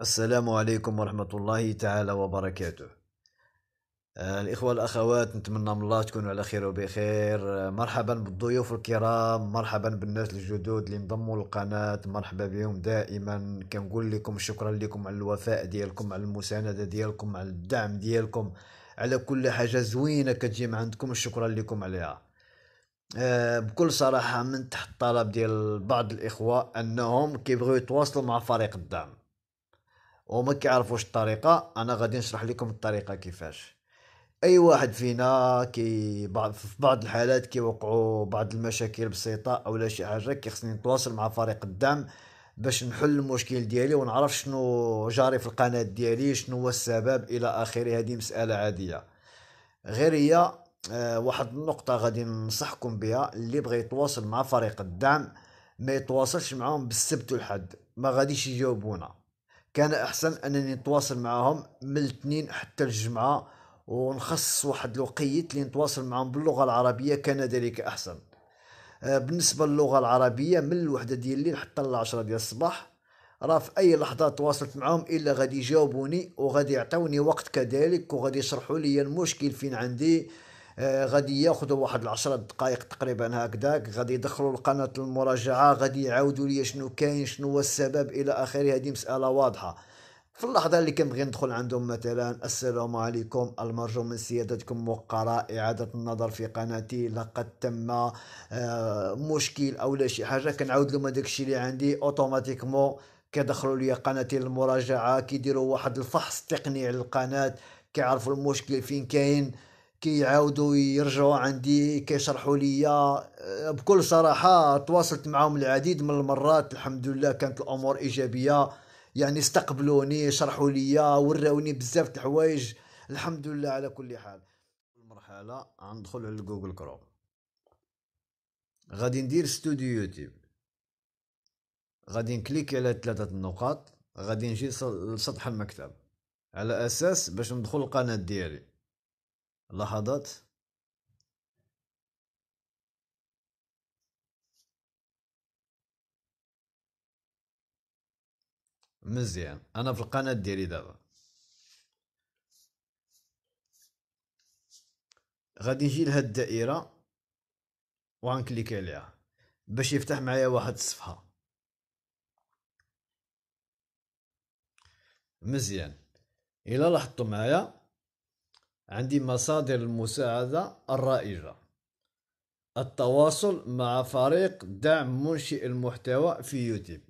السلام عليكم ورحمة الله تعالى وبركاته آه، الإخوة الأخوات نتمنى من الله تكونوا على خير وبخير آه، مرحبا بالضيوف الكرام مرحبا بالناس الجدد اللي انضموا للقناة مرحبا بهم دائما كنقول لكم شكرا لكم على الوفاء ديالكم على المساندة ديالكم على الدعم ديالكم على كل حاجة زوينة كتجي من عندكم شكرا لكم عليها آه، بكل صراحة من تحت طلب ديال بعض الإخوة أنهم كيبغيو يتواصلوا مع فريق الدعم وما كيعرفوش الطريقه انا غادي نشرح لكم الطريقه كيفاش اي واحد فينا كي بعض في بعض الحالات كيوقعوا بعض المشاكل بسيطه او لا شي حاجه كيخصني نتواصل مع فريق الدعم باش نحل المشكل ديالي ونعرف شنو جاري في القناه ديالي شنو هو السبب الى اخره هذه مساله عاديه غير هي آه، واحد النقطه غادي ننصحكم بها اللي بغى يتواصل مع فريق الدعم ما يتواصلش معاهم بالسبت والحد ما غاديش يجاوبونا كان احسن انني نتواصل معاهم من الاثنين حتى الجمعه ونخصص واحد الوقيت اللي نتواصل معاهم باللغه العربيه كان ذلك احسن آه، بالنسبه للغه العربيه من الوحده ديال الليل حتى العشرة ديال الصباح راه في اي لحظه تواصلت معاهم الا غادي يجاوبوني وغادي يعطوني وقت كذلك وغادي يشرحوا لي المشكل فين عندي غادي ياخذوا واحد العشرة دقائق تقريبا هكذاك غادي يدخلوا لقناة المراجعة غادي يعاودوا لي شنو كاين شنو هو السبب الى اخره هذه مسألة واضحة في اللحظة اللي كنبغي ندخل عندهم مثلا السلام عليكم المرجو من سيادتكم وقراء إعادة النظر في قناتي لقد تم آه، مشكل أو لا شي حاجة كنعاود لهم هذاك الشيء اللي عندي أوتوماتيكمون كيدخلوا لي قناتي للمراجعة كيديروا واحد الفحص تقني على القناة كيعرفوا المشكل فين كاين كيعاودوا يرجعوا عندي كيشرحوا لي أه، بكل صراحه تواصلت معهم العديد من المرات الحمد لله كانت الامور ايجابيه يعني استقبلوني شرحوا لي وراوني بزاف الحوايج الحمد لله على كل حال المرحله غندخل على جوجل كروم غادي ندير ستوديو يوتيوب غادي نكليك على ثلاثه النقاط غادي نجي لسطح المكتب على اساس باش ندخل القناه ديالي لحظات مزيان انا في القناه ديالي دابا غادي نجي لهاد الدائره وغنكليك عليها باش يفتح معايا واحد الصفحه مزيان الا لاحظتوا معايا عندي مصادر المساعدة الرائجة التواصل مع فريق دعم منشئ المحتوى في يوتيوب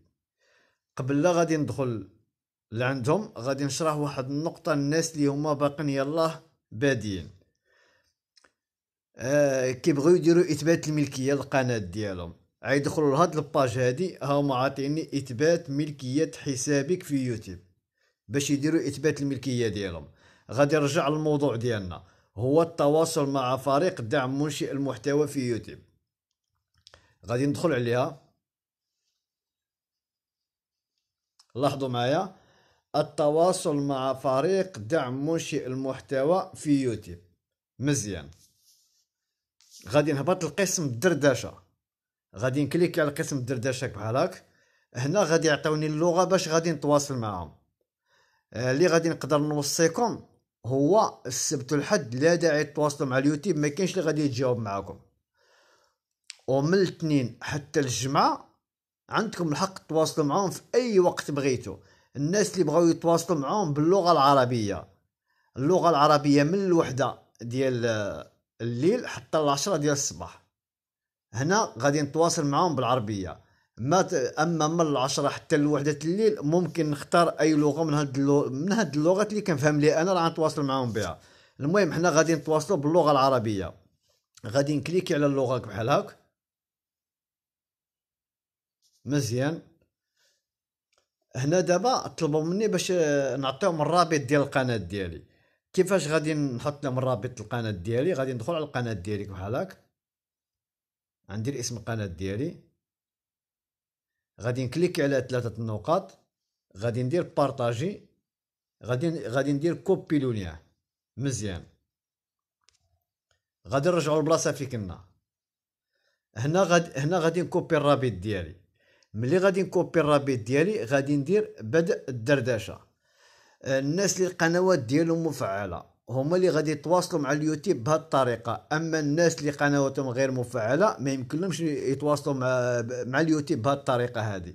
قبل لا غادي ندخل لعندهم غادي نشرح واحد النقطة الناس اللي هما باقين يلاه بادين آه كيبغيو يديروا اثبات الملكيه للقناه ديالهم عيدخلو لهاد الباج هادي هما عاطيني اثبات ملكيه حسابك في يوتيوب باش يديروا اثبات الملكيه ديالهم غادي نرجع للموضوع ديالنا هو التواصل مع فريق دعم منشئ المحتوى في يوتيوب غادي ندخل عليها لاحظوا معايا التواصل مع فريق دعم منشئ المحتوى في يوتيوب مزيان غادي نهبط لقسم الدردشه غادي نكليك على قسم الدردشه بحال هاك هنا غادي يعطوني اللغه باش غادي نتواصل معاهم اللي آه، غادي نقدر نوصيكم هو السبت الحد لا داعي تواصلوا مع اليوتيوب ما كاينش اللي غادي يتجاوب معاكم ومن الاثنين حتى الجمعه عندكم الحق تواصلوا معاهم في اي وقت بغيتوا الناس اللي بغاو يتواصلوا معاهم باللغه العربيه اللغه العربيه من الوحده ديال الليل حتى العشرة ديال الصباح هنا غادي نتواصل معاهم بالعربيه ما اما من العشرة حتى لوحدة الليل ممكن نختار اي لغه من هاد اللغ... من هاد اللغات اللي كنفهم لي انا راه نتواصل معاهم بها المهم حنا غادي نتواصلوا باللغه العربيه غادي نكليكي على اللغه بحال هاك مزيان هنا دابا طلبوا مني باش آه، نعطيهم الرابط ديال القناه ديالي كيفاش غادي نحط لهم رابط القناه ديالي غادي ندخل على القناه ديالي بحال هاك عندي الاسم القناه ديالي غادي نكليك على ثلاثه النقاط غادي ندير بارطاجي غادي غادي ندير كوبي لونيا مزيان غادي نرجعوا للبلاصه في كنا هنا غادي هنا غادي نكوبي الرابط ديالي ملي غادي نكوبي الرابط ديالي غادي ندير بدء الدردشه آه، الناس اللي القنوات ديالهم مفعله هما اللي غادي يتواصلوا مع اليوتيوب بهالطريقه اما الناس اللي قنواتهم غير مفعله ما يمكنلهمش يتواصلوا مع مع اليوتيوب بهالطريقه هذه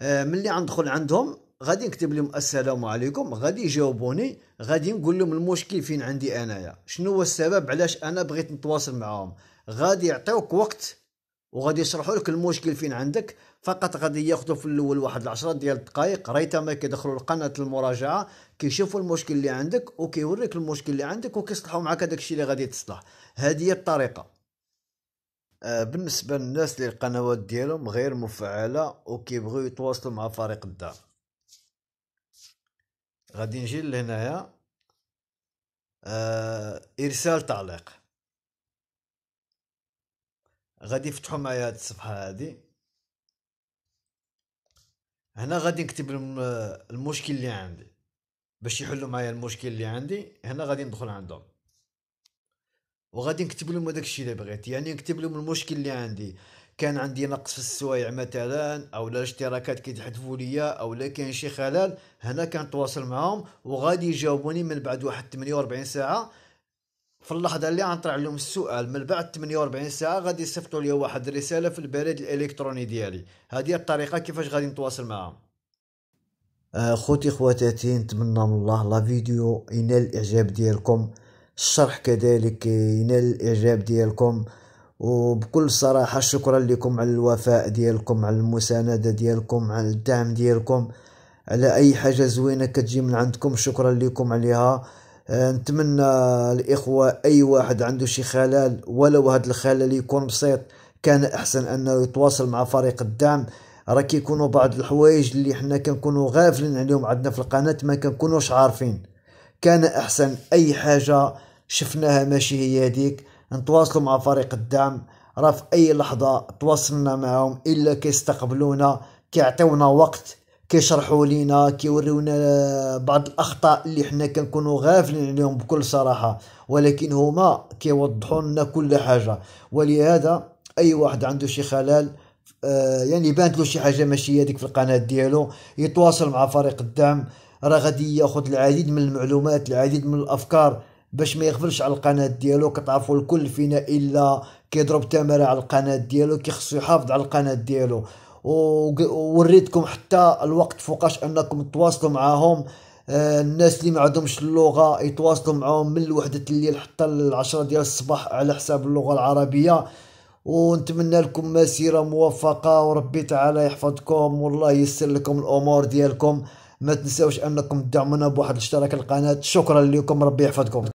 آه، ملي غندخل عندهم غادي نكتب لهم السلام عليكم غادي يجاوبوني غادي نقول لهم المشكل فين عندي انايا شنو هو السبب علاش انا بغيت نتواصل معاهم غادي يعطيوك وقت وغادي يشرحوا لك المشكل فين عندك فقط غادي ياخذوا في الاول واحد العشرة ديال الدقائق ريتما كيدخلوا لقناه المراجعه كيشوفوا المشكل اللي عندك وكيوريك المشكل اللي عندك وكيصلحوا معك هذاك الشيء اللي غادي تصلح هذه هي الطريقه آه، بالنسبه للناس اللي القنوات ديالهم غير مفعله وكيبغيو يتواصلوا مع فريق الدار غادي نجي لهنايا آه، ارسال تعليق غادي يفتحوا معايا هاد الصفحه هادي هنا غادي نكتب آه، المشكل اللي عندي باش يحلوا معايا المشكل اللي عندي هنا غادي ندخل عندهم وغادي نكتب لهم هذاك الشيء اللي بغيت يعني نكتب لهم المشكل اللي عندي كان عندي نقص في السوايع مثلا او لا الاشتراكات كيتحذفوا ليا او لا كاين شي خلل هنا كنتواصل معاهم وغادي يجاوبوني من بعد واحد 48 ساعه في اللحظه اللي غنطرح لهم السؤال من بعد 48 ساعه غادي يصيفطوا لي واحد الرساله في البريد الالكتروني ديالي هذه الطريقه كيفاش غادي نتواصل معاهم آه، خوتي خواتاتي نتمنى من الله لا فيديو ينال الاعجاب ديالكم الشرح كذلك ينال الاعجاب ديالكم وبكل صراحه شكرا لكم على الوفاء ديالكم على المسانده ديالكم على الدعم ديالكم على اي حاجه زوينه كتجي من عندكم شكرا لكم عليها آه، نتمنى الاخوه اي واحد عنده شي خلل ولو هذا الخلل يكون بسيط كان احسن انه يتواصل مع فريق الدعم راه كيكونوا بعض الحوايج اللي حنا كنكونوا غافلين عليهم عندنا في القناه ما كنكونوش عارفين كان احسن اي حاجه شفناها ماشي هي هذيك نتواصلوا مع فريق الدعم راه في اي لحظه تواصلنا معهم الا كيستقبلونا كيعطيونا وقت كيشرحوا لينا كيوريونا بعض الاخطاء اللي حنا كنكونوا غافلين عليهم بكل صراحه ولكن هما كيوضحوا لنا كل حاجه ولهذا اي واحد عنده شي خلل آه، يعني بانت له شي حاجه ماشي هذيك في القناه ديالو يتواصل مع فريق الدعم راه غادي ياخذ العديد من المعلومات العديد من الافكار باش ما يغفلش على القناه ديالو كتعرفوا الكل فينا الا كيضرب تماره على القناه ديالو كيخصو يحافظ على القناه ديالو ووريتكم حتى الوقت فوقاش انكم تواصلوا معاهم آه، الناس اللي ما عندهمش اللغه يتواصلوا معاهم من الوحدة الليل حتى العشرة ديال الصباح على حساب اللغه العربيه ونتمنى لكم مسيره موفقه وربي تعالى يحفظكم والله ييسر لكم الامور ديالكم ما تنساوش انكم تدعمونا بواحد الاشتراك القناه شكرا لكم ربي يحفظكم